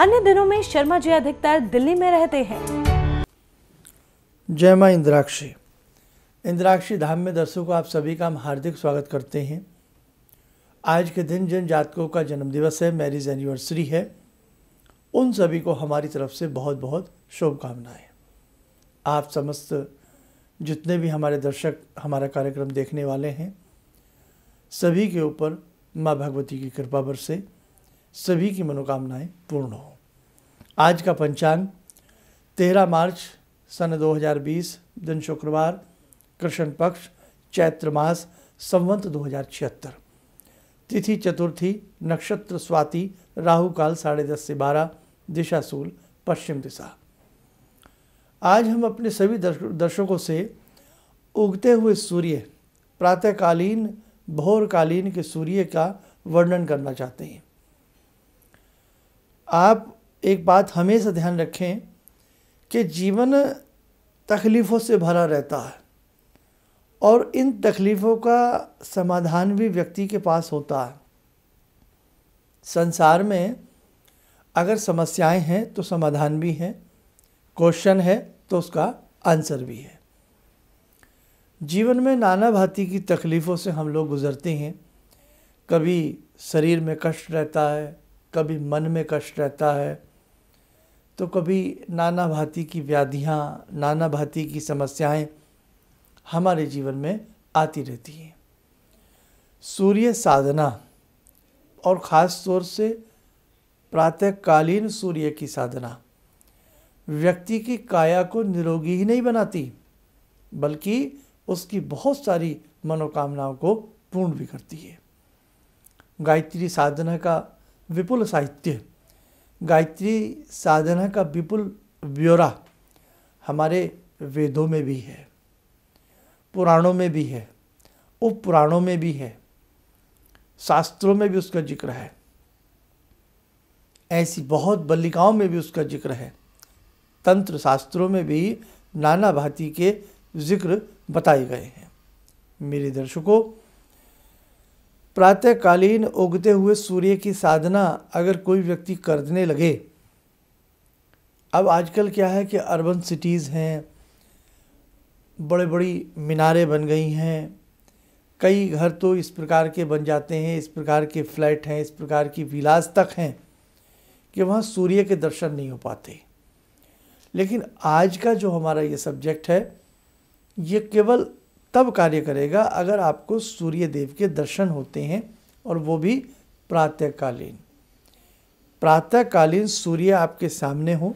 अन्य दिनों में शर्मा जी अधिकतर दिल्ली में रहते हैं जय माँ इंद्राक्षी इंद्राक्षी धाम में दर्शकों आप सभी का हम हार्दिक स्वागत करते हैं आज के दिन जिन जातकों का जन्मदिवस है मैरिज एनिवर्सरी है उन सभी को हमारी तरफ से बहुत बहुत शुभकामनाएं आप समस्त जितने भी हमारे दर्शक हमारा कार्यक्रम देखने वाले हैं सभी के ऊपर माँ भगवती की कृपा बरसे सभी की मनोकामनाएं पूर्ण हों आज का पंचांग तेरह मार्च सन 2020 दिन शुक्रवार कृष्ण पक्ष चैत्र मास संवंत दो तिथि चतुर्थी नक्षत्र स्वाति राहु काल साढ़े दस से बारह सूल पश्चिम दिशा आज हम अपने सभी दर्शकों से उगते हुए सूर्य प्रातःकालीन भोरकालीन के सूर्य का वर्णन करना चाहते हैं आप एक बात हमेशा ध्यान रखें कि जीवन तकलीफ़ों से भरा रहता है और इन तकलीफ़ों का समाधान भी व्यक्ति के पास होता है संसार में अगर समस्याएं हैं तो समाधान भी हैं क्वेश्चन है तो उसका आंसर भी है जीवन में नाना भांति की तकलीफ़ों से हम लोग गुज़रते हैं कभी शरीर में कष्ट रहता है कभी मन में कष्ट रहता है तो कभी नाना भांति की व्याधियाँ नाना भांति की समस्याएं हमारे जीवन में आती रहती हैं सूर्य साधना और ख़ास तौर से प्रातःकालीन सूर्य की साधना व्यक्ति की काया को निरोगी ही नहीं बनाती बल्कि उसकी बहुत सारी मनोकामनाओं को पूर्ण भी करती है गायत्री साधना का विपुल साहित्य गायत्री साधना का विपुल ब्यौरा हमारे वेदों में भी है पुराणों में भी है उप पुराणों में भी है शास्त्रों में भी उसका जिक्र है ऐसी बहुत बल्लिकाओं में भी उसका जिक्र है तंत्र शास्त्रों में भी नाना भाती के जिक्र बताए गए हैं मेरे दर्शकों प्रातःकालीन उगते हुए सूर्य की साधना अगर कोई व्यक्ति करने लगे अब आजकल क्या है कि अर्बन सिटीज़ हैं बड़े बड़ी मीनारें बन गई हैं कई घर तो इस प्रकार के बन जाते हैं इस प्रकार के फ्लैट हैं इस प्रकार की विलास तक हैं कि वहाँ सूर्य के दर्शन नहीं हो पाते लेकिन आज का जो हमारा ये सब्जेक्ट है ये केवल तब कार्य करेगा अगर आपको सूर्य देव के दर्शन होते हैं और वो भी प्रातःकालीन प्रातःकालीन सूर्य आपके सामने हो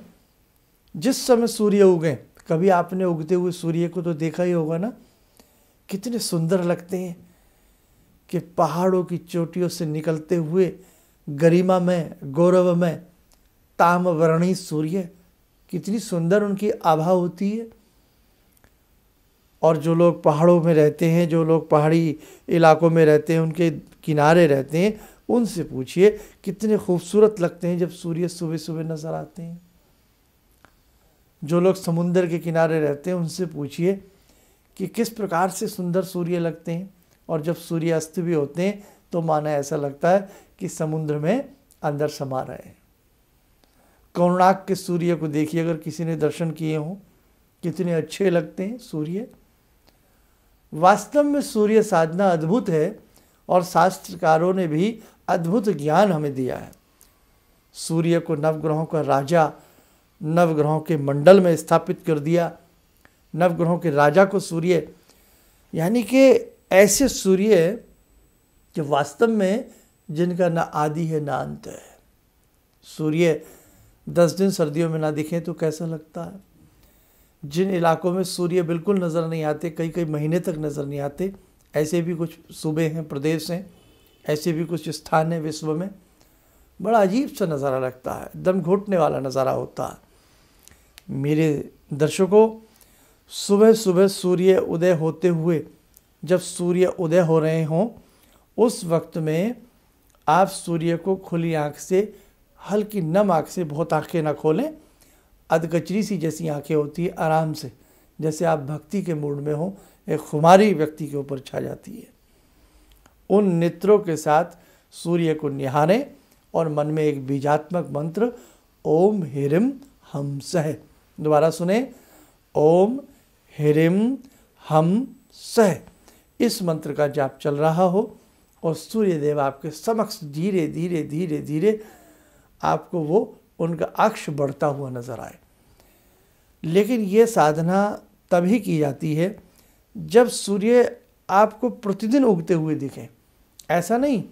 जिस समय सूर्य उगे कभी आपने उगते हुए सूर्य को तो देखा ही होगा ना कितने सुंदर लगते हैं कि पहाड़ों की चोटियों से निकलते हुए गरिमा में गौरव में तामवर्णी सूर्य कितनी सुंदर उनकी आभा होती है और जो लोग पहाड़ों में रहते हैं जो लोग पहाड़ी इलाकों में रहते हैं उनके किनारे रहते हैं उनसे पूछिए कितने खूबसूरत लगते हैं जब सूर्य सुबह सुबह नज़र आते हैं जो लोग समुंदर के किनारे रहते हैं उनसे पूछिए कि किस प्रकार से सुंदर सूर्य लगते हैं और जब सूर्यास्त भी होते हैं तो माना ऐसा लगता है कि समुद्र में अंदर समा रहे हैं करुणाक के सूर्य को देखिए अगर किसी ने दर्शन किए हों कितने अच्छे लगते हैं सूर्य वास्तव में सूर्य साधना अद्भुत है और शास्त्रकारों ने भी अद्भुत ज्ञान हमें दिया है सूर्य को नवग्रहों का राजा नवग्रहों के मंडल में स्थापित कर दिया नवग्रहों के राजा को सूर्य यानी कि ऐसे सूर्य जो वास्तव में जिनका ना आदि है ना अंत है सूर्य दस दिन सर्दियों में ना दिखें तो कैसा लगता है जिन इलाकों में सूर्य बिल्कुल नज़र नहीं आते कई कई महीने तक नज़र नहीं आते ऐसे भी कुछ सूबे हैं प्रदेश हैं ऐसे भी कुछ स्थान हैं विश्व में बड़ा अजीब सा नज़ारा लगता है दम घुटने वाला नज़ारा होता है मेरे दर्शकों सुबह सुबह सूर्य उदय होते हुए जब सूर्य उदय हो रहे हों उस वक्त में आप सूर्य को खुली आँख से हल्की नम आँख से बहुत आँखें ना खोलें अधकचरी सी जैसी आंखें होती है आराम से जैसे आप भक्ति के मूड में हो एक खुमारी व्यक्ति के ऊपर छा जाती है उन नेत्रों के साथ सूर्य को निहारें और मन में एक बीजात्मक मंत्र ओम हिरिम हम सह दोबारा सुने ओम हिरिम हम सह इस मंत्र का जाप चल रहा हो और सूर्य देव आपके समक्ष धीरे धीरे धीरे धीरे आपको वो उनका अक्ष बढ़ता हुआ नजर आए लेकिन ये साधना तभी की जाती है जब सूर्य आपको प्रतिदिन उगते हुए दिखे ऐसा नहीं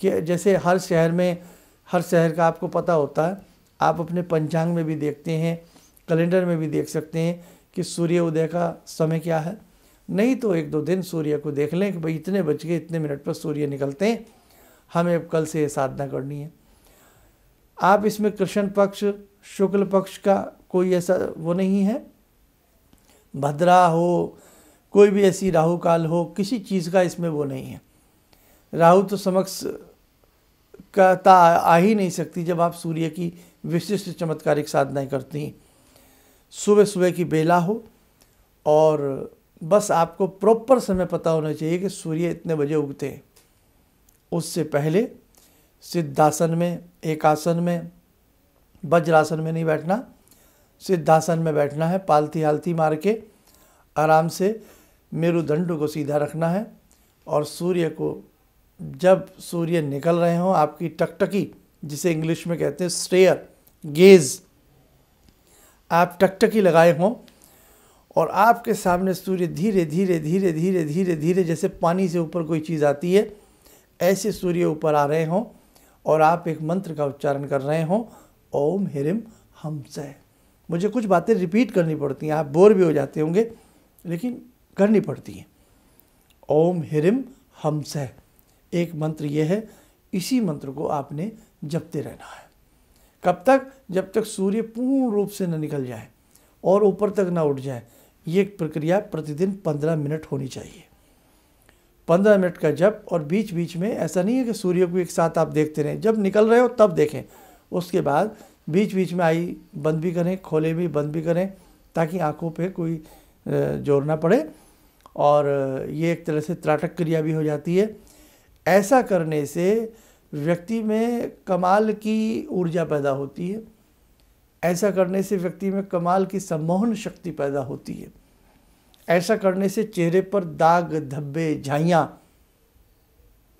कि जैसे हर शहर में हर शहर का आपको पता होता है आप अपने पंचांग में भी देखते हैं कैलेंडर में भी देख सकते हैं कि सूर्य उदय का समय क्या है नहीं तो एक दो दिन सूर्य को देख लें कि भाई इतने बज के इतने मिनट पर सूर्य निकलते हैं हमें अब कल से ये साधना करनी है आप इसमें कृष्ण पक्ष शुक्ल पक्ष का कोई ऐसा वो नहीं है भद्रा हो कोई भी ऐसी राहु काल हो किसी चीज़ का इसमें वो नहीं है राहु तो समक्ष का आ ही नहीं सकती जब आप सूर्य की विशिष्ट चमत्कारिक साधनाएं करती हैं सुबह सुबह की बेला हो और बस आपको प्रॉपर समय पता होना चाहिए कि सूर्य इतने बजे उगते हैं उससे पहले सिद्धासन में एकासन में वज्रासन में नहीं बैठना सिद्धासन में बैठना है पालती हालती मार के आराम से मेरुदंड को सीधा रखना है और सूर्य को जब सूर्य निकल रहे हों आपकी टकटकी जिसे इंग्लिश में कहते हैं स्टेयर गेज आप टकटकी लगाए हों और आपके सामने सूर्य धीरे धीरे धीरे धीरे धीरे धीरे जैसे पानी से ऊपर कोई चीज़ आती है ऐसे सूर्य ऊपर आ रहे हों और आप एक मंत्र का उच्चारण कर रहे हों ओम हिरिम हमसे मुझे कुछ बातें रिपीट करनी पड़ती हैं आप बोर भी हो जाते होंगे लेकिन करनी पड़ती हैं ओम हिरिम हम सह एक मंत्र ये है इसी मंत्र को आपने जपते रहना है कब तक जब तक सूर्य पूर्ण रूप से न निकल जाए और ऊपर तक ना उठ जाए ये प्रक्रिया प्रतिदिन पंद्रह मिनट होनी चाहिए पंद्रह मिनट का जप और बीच बीच में ऐसा नहीं है कि सूर्य को एक साथ आप देखते रहें जब निकल रहे हो तब देखें उसके बाद बीच बीच में आई बंद भी करें खोले भी बंद भी करें ताकि आंखों पे कोई जोर ना पड़े और ये एक तरह से त्राटक क्रिया भी हो जाती है ऐसा करने से व्यक्ति में कमाल की ऊर्जा पैदा होती है ऐसा करने से व्यक्ति में कमाल की सम्मोहन शक्ति पैदा होती है ऐसा करने से चेहरे पर दाग धब्बे झाइयाँ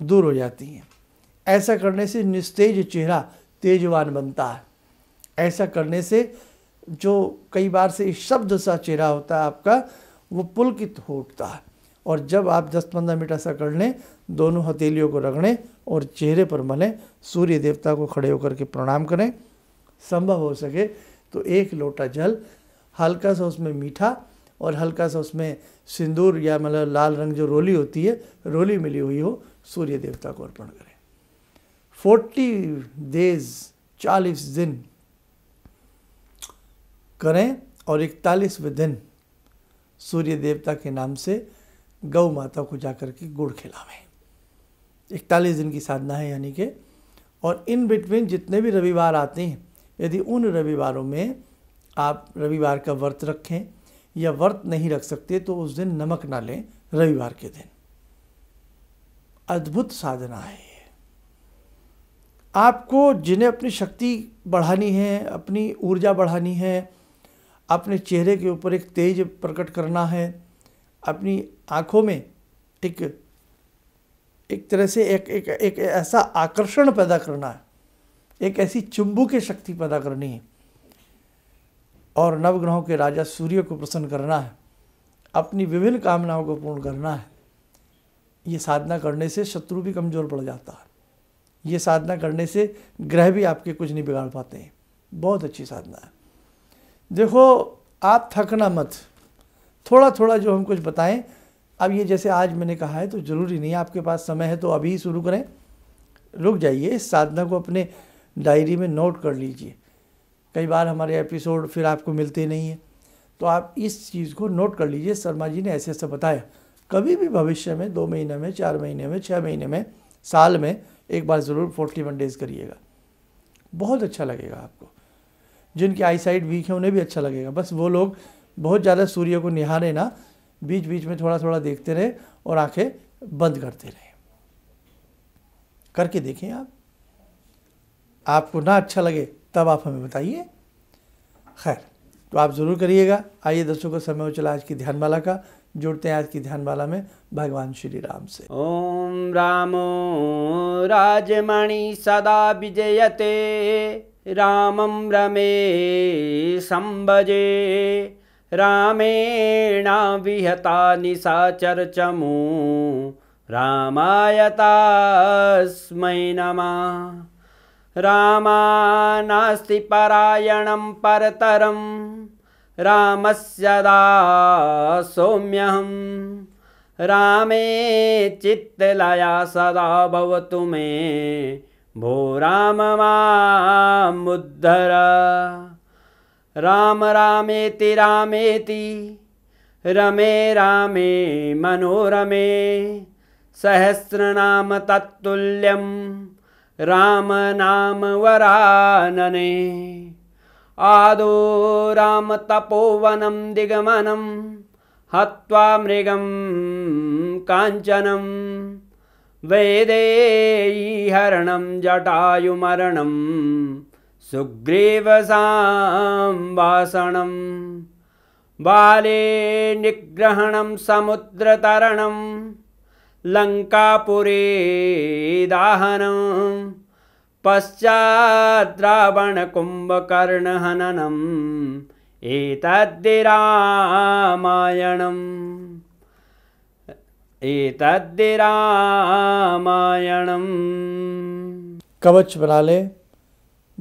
दूर हो जाती हैं ऐसा करने से निस्तेज चेहरा तेजवान बनता है ऐसा करने से जो कई बार से शब्द सा चेहरा होता है आपका वो पुलकित हो उठता है और जब आप 10-15 मिनट ऐसा कर लें दोनों हथेलियों को रगड़ें और चेहरे पर मलें सूर्य देवता को खड़े होकर के प्रणाम करें संभव हो सके तो एक लोटा जल हल्का सा उसमें मीठा और हल्का सा उसमें सिंदूर या मतलब लाल रंग जो रोली होती है रोली मिली हुई हो सूर्य देवता को अर्पण करें फोर्टी डेज चालीस दिन करें और इकतालीसवें दिन सूर्य देवता के नाम से गौ माता को जाकर के गुड़ खिलावें इकतालीस दिन की साधना है यानी कि और इन बिटवीन जितने भी रविवार आते हैं यदि उन रविवारों में आप रविवार का व्रत रखें या व्रत नहीं रख सकते तो उस दिन नमक ना लें रविवार के दिन अद्भुत साधना है ये आपको जिन्हें अपनी शक्ति बढ़ानी है अपनी ऊर्जा बढ़ानी है अपने चेहरे के ऊपर एक तेज प्रकट करना है अपनी आँखों में एक एक तरह से एक एक एक ऐसा आकर्षण पैदा करना है एक ऐसी चुंबू की शक्ति पैदा करनी है और नवग्रहों के राजा सूर्य को प्रसन्न करना है अपनी विभिन्न कामनाओं को पूर्ण करना है ये साधना करने से शत्रु भी कमज़ोर पड़ जाता है ये साधना करने से ग्रह भी आपके कुछ नहीं बिगाड़ पाते हैं बहुत अच्छी साधना है देखो आप थकना मत थोड़ा थोड़ा जो हम कुछ बताएं अब ये जैसे आज मैंने कहा है तो ज़रूरी नहीं आपके पास समय है तो अभी ही शुरू करें रुक जाइए इस साधना को अपने डायरी में नोट कर लीजिए कई बार हमारे एपिसोड फिर आपको मिलते नहीं हैं तो आप इस चीज़ को नोट कर लीजिए शर्मा जी ने ऐसे ऐसे बताया कभी भी भविष्य में दो महीने में चार महीने में छः महीने में साल में एक बार ज़रूर फोर्टी वन डेज़ करिएगा बहुत अच्छा लगेगा आपको जिनकी आई साइड वीक है उन्हें भी अच्छा लगेगा बस वो लोग बहुत ज़्यादा सूर्य को निहारे ना बीच बीच में थोड़ा थोड़ा देखते रहे और आंखें बंद करते रहे करके देखें आप आपको ना अच्छा लगे तब आप हमें बताइए खैर तो आप ज़रूर करिएगा आइए दर्शकों का समय चला आज की ध्यानवाला का जुड़ते हैं आज की ध्यानवाला में भगवान श्री राम से ओम रामो राजमणि सदा विजयते रामं रमे संभजे रामेणा विहता निशाचर्चमू रामायतास्मै नमः रामा नास्ति परायणं परतरं रामस्य सदा सोम्यहं रामे चित्तलया सदा भवतु मे भो राम मामुद्धर राम रामेति रामेति रमे रामे मनोरमे सहस्रनाम तत्तुल्यं नाम वरानने आदो राम तपोवनं दिगमनं हत्वा मृगं काञ्चनम् वेदेहरणं जटायुमरणं सुग्रीवसां वासणं बाले निग्रहणं समुद्रतरणं लङ्कापुरे दाहनं पश्चाद्रावणकुम्भकर्णहनम् एतद्धिरामायणम् एतद्रामायणम कवच बना लें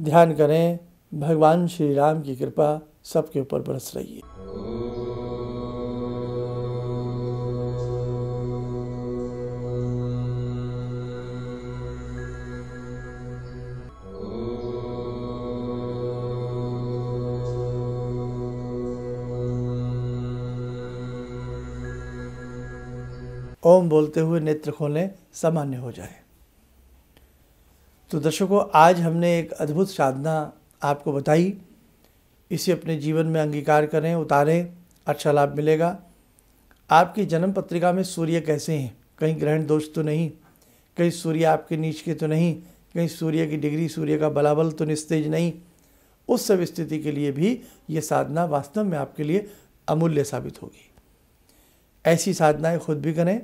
ध्यान करें भगवान श्री राम की कृपा सबके ऊपर बरस रही है ओम बोलते हुए नेत्र खोलें सामान्य हो जाए तो दर्शकों आज हमने एक अद्भुत साधना आपको बताई इसे अपने जीवन में अंगीकार करें उतारें अच्छा लाभ मिलेगा आपकी जन्म पत्रिका में सूर्य कैसे हैं कहीं ग्रहण दोष तो नहीं कहीं सूर्य आपके नीच के तो नहीं कहीं सूर्य की डिग्री सूर्य का बलाबल तो निस्तेज नहीं उस सब स्थिति के लिए भी ये साधना वास्तव में आपके लिए अमूल्य साबित होगी ऐसी साधनाएं खुद भी करें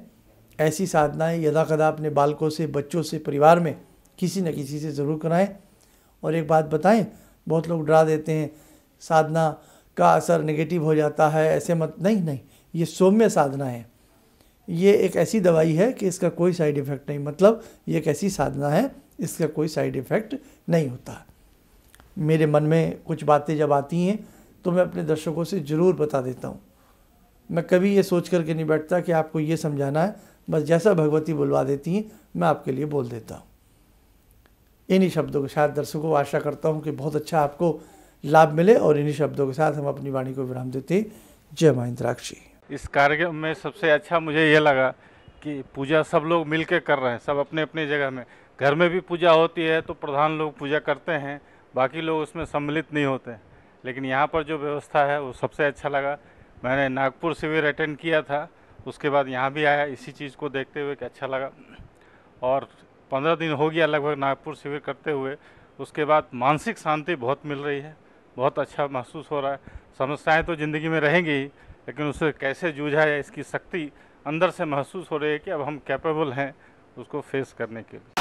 ऐसी साधनाएं यदा कदा अपने बालकों से बच्चों से परिवार में किसी न किसी से ज़रूर कराएं और एक बात बताएं बहुत लोग डरा देते हैं साधना का असर नेगेटिव हो जाता है ऐसे मत नहीं नहीं ये सौम्य साधना है ये एक ऐसी दवाई है कि इसका कोई साइड इफ़ेक्ट नहीं मतलब ये एक ऐसी साधना है इसका कोई साइड इफ़ेक्ट नहीं होता मेरे मन में कुछ बातें जब आती हैं तो मैं अपने दर्शकों से ज़रूर बता देता हूँ मैं कभी ये सोच करके नहीं बैठता कि आपको ये समझाना है बस जैसा भगवती बुलवा देती हैं मैं आपके लिए बोल देता हूँ इन्हीं शब्दों के साथ दर्शकों को आशा करता हूँ कि बहुत अच्छा आपको लाभ मिले और इन्हीं शब्दों के साथ हम अपनी वाणी को विराम देते हैं जय महिंद्राक्षी इस कार्यक्रम में सबसे अच्छा मुझे ये लगा कि पूजा सब लोग मिल कर रहे हैं सब अपने अपने जगह में घर में भी पूजा होती है तो प्रधान लोग पूजा करते हैं बाकी लोग उसमें सम्मिलित नहीं होते लेकिन यहाँ पर जो व्यवस्था है वो सबसे अच्छा लगा मैंने नागपुर शिविर अटेंड किया था उसके बाद यहाँ भी आया इसी चीज़ को देखते हुए कि अच्छा लगा और पंद्रह दिन हो गया लगभग नागपुर शिविर करते हुए उसके बाद मानसिक शांति बहुत मिल रही है बहुत अच्छा महसूस हो रहा है समस्याएं तो ज़िंदगी में रहेंगी ही लेकिन उसे कैसे जूझा है इसकी शक्ति अंदर से महसूस हो रही है कि अब हम कैपेबल हैं उसको फेस करने के लिए